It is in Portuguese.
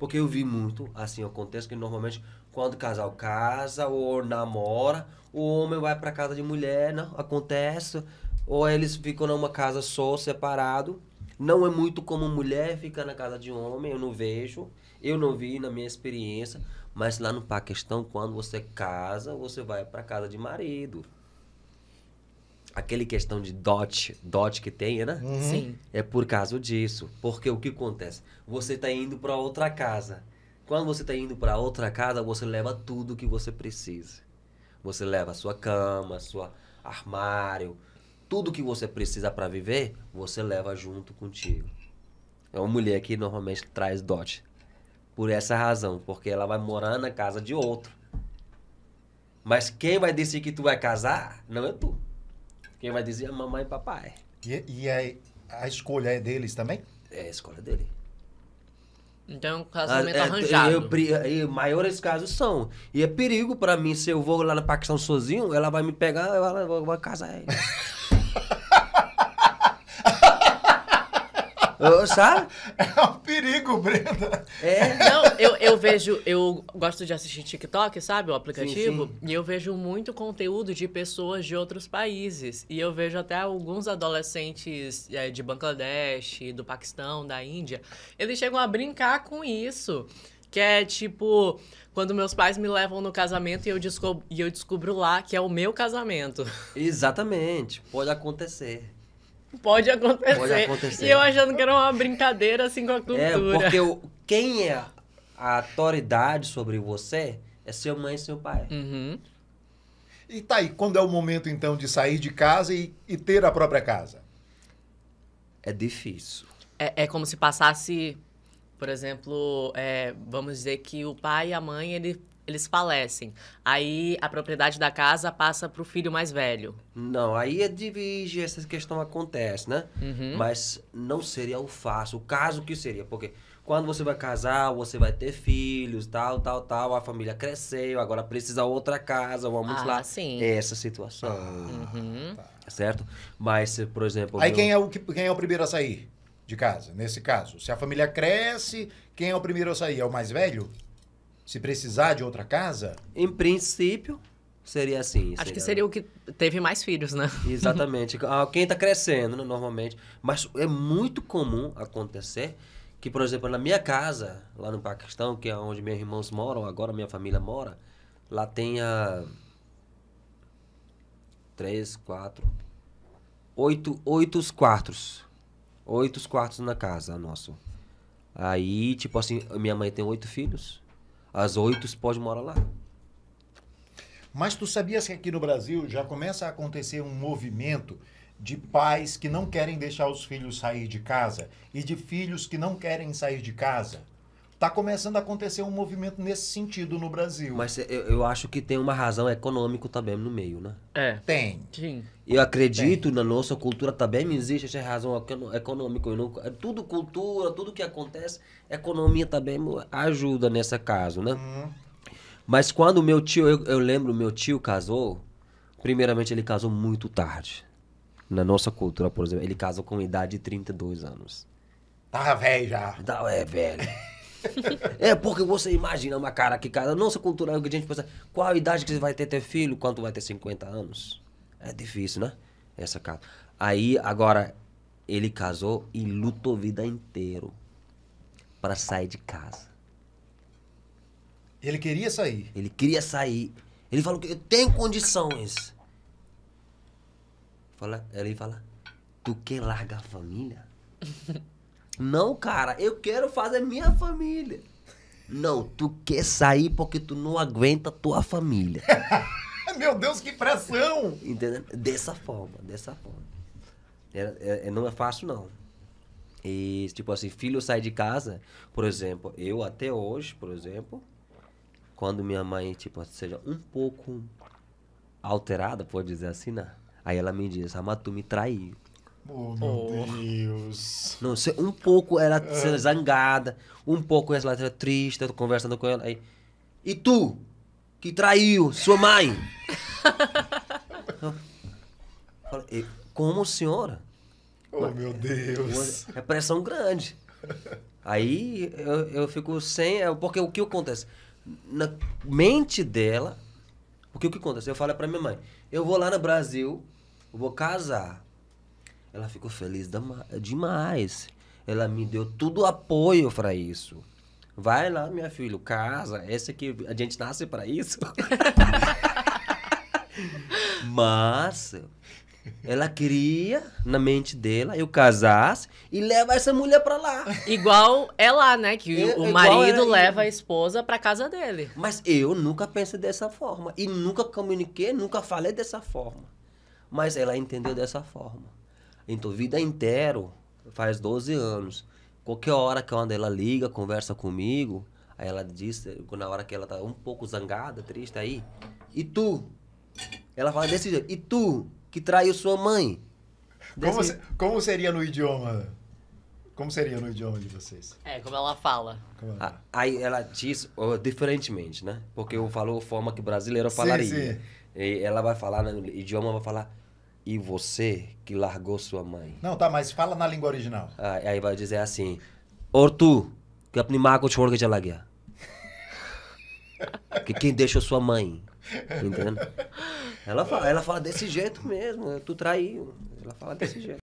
Porque eu vi muito, assim, acontece que normalmente quando o casal casa ou namora, o homem vai para casa de mulher, não, acontece. Ou eles ficam numa casa só, separado. Não é muito como mulher ficar na casa de homem, eu não vejo. Eu não vi na minha experiência. Mas lá no Paquistão, quando você casa, você vai para casa de marido aquele questão de dot, dot que tem, né? Uhum. Sim. É por causa disso. Porque o que acontece? Você está indo para outra casa. Quando você está indo para outra casa, você leva tudo que você precisa. Você leva sua cama, sua armário, tudo que você precisa para viver, você leva junto contigo. É uma mulher que normalmente traz dote. Por essa razão, porque ela vai morar na casa de outro. Mas quem vai decidir que tu vai casar não é tu. Quem vai dizer é mamãe e papai. E, e é a escolha é deles também? É a escolha dele. Então, ah, casamento é, arranjado. É, é, e maiores casos são. E é perigo pra mim, se eu vou lá no Paquistão sozinho, ela vai me pegar, ela vai casar. sabe? É um perigo, Brenda. É. Não, eu, eu vejo, eu gosto de assistir TikTok, sabe? O aplicativo. Sim, sim. E eu vejo muito conteúdo de pessoas de outros países. E eu vejo até alguns adolescentes é, de Bangladesh, do Paquistão, da Índia. Eles chegam a brincar com isso. Que é tipo, quando meus pais me levam no casamento e eu, e eu descubro lá que é o meu casamento. Exatamente, pode acontecer. Pode acontecer. Pode acontecer. E eu achando que era uma brincadeira assim com a é, cultura. É, porque o, quem é a autoridade sobre você é seu mãe e seu pai. Uhum. E tá aí, quando é o momento então de sair de casa e, e ter a própria casa? É difícil. É, é como se passasse, por exemplo, é, vamos dizer que o pai e a mãe ele eles falecem. Aí a propriedade da casa passa para o filho mais velho. Não, aí é divide, essa questão acontece, né? Uhum. Mas não seria o fácil. O caso que seria, porque quando você vai casar, você vai ter filhos, tal, tal, tal, a família cresceu, agora precisa outra casa, vamos ah, lá. Sim. É essa situação. Ah, uhum. tá. Certo? Mas, por exemplo. Aí meu... quem, é o, quem é o primeiro a sair de casa, nesse caso? Se a família cresce, quem é o primeiro a sair? É o mais velho? se precisar de outra casa? Em princípio, seria assim. Acho seria... que seria o que teve mais filhos, né? Exatamente. Ah, quem está crescendo, né, normalmente. Mas é muito comum acontecer que, por exemplo, na minha casa, lá no Paquistão, que é onde meus irmãos moram, agora minha família mora, lá tenha três, quatro, oito, oito quartos. Oito quartos na casa, nosso. Aí, tipo assim, minha mãe tem oito filhos. Às oito você pode morar lá. Mas tu sabias que aqui no Brasil já começa a acontecer um movimento de pais que não querem deixar os filhos sair de casa e de filhos que não querem sair de casa? Está começando a acontecer um movimento nesse sentido no Brasil. Mas eu, eu acho que tem uma razão econômica também no meio, né? É. Tem. Sim. Eu acredito tem. na nossa cultura também existe essa razão econômica. Não, é tudo cultura, tudo que acontece, economia também ajuda nesse caso, né? Hum. Mas quando meu tio, eu, eu lembro, meu tio casou, primeiramente ele casou muito tarde. Na nossa cultura, por exemplo, ele casou com idade de 32 anos. Tava velho já. Tava, é, velho. é porque você imagina uma cara que, cara, nossa cultura, que a gente pensa, qual a idade que você vai ter ter filho? Quanto vai ter 50 anos? É difícil, né? Essa cara. Aí, agora, ele casou e lutou vida inteiro para sair de casa. Ele queria sair? Ele queria sair. Ele falou que eu tenho condições. Fala, ele fala, tu quer largar a família? Não, cara, eu quero fazer minha família. Não, tu quer sair porque tu não aguenta tua família. Meu Deus, que pressão! Entendeu? Dessa forma, dessa forma. É, é, é, não é fácil, não. E, tipo assim, filho sai de casa, por exemplo, eu até hoje, por exemplo, quando minha mãe, tipo, seja um pouco alterada, pode dizer assim, né? Aí ela me diz, tu me traiu. Oh, meu oh. Deus. Não sei, um pouco era é. zangada, um pouco ela era triste, eu conversando com ela. Aí, e tu, que traiu sua mãe? eu falei, como senhora? Oh, Mas, meu Deus. É pressão grande. Aí eu, eu fico sem. É, porque o que acontece? Na mente dela, porque o que acontece? Eu falo pra minha mãe: eu vou lá no Brasil, vou casar ela ficou feliz demais. Ela me deu tudo o apoio para isso. Vai lá, minha filha, casa. Essa que a gente nasce para isso. Mas ela queria, na mente dela, eu casasse e levar essa mulher pra lá. Igual é lá, né? Que o marido leva a esposa pra casa dele. Mas eu nunca pensei dessa forma. E nunca comuniquei, nunca falei dessa forma. Mas ela entendeu dessa forma em então, tua vida inteiro, faz 12 anos. Qualquer hora que ela liga, conversa comigo, aí ela diz, na hora que ela tá um pouco zangada, triste aí, e tu? Ela fala desse jeito, e tu que traiu sua mãe? como, se, como seria no idioma? Como seria no idioma de vocês? É, como ela fala. Como ela... Aí ela diz oh, diferentemente, né? Porque eu falo forma que brasileiro falaria. Sim, sim. E ela vai falar, no idioma vai falar e você que largou sua mãe. Não, tá, mas fala na língua original. Ah, aí vai dizer assim: Or que apni maa ko Que quem deixou sua mãe. Entende? Ela fala, ela fala desse jeito mesmo, tu traiu. Ela fala desse jeito.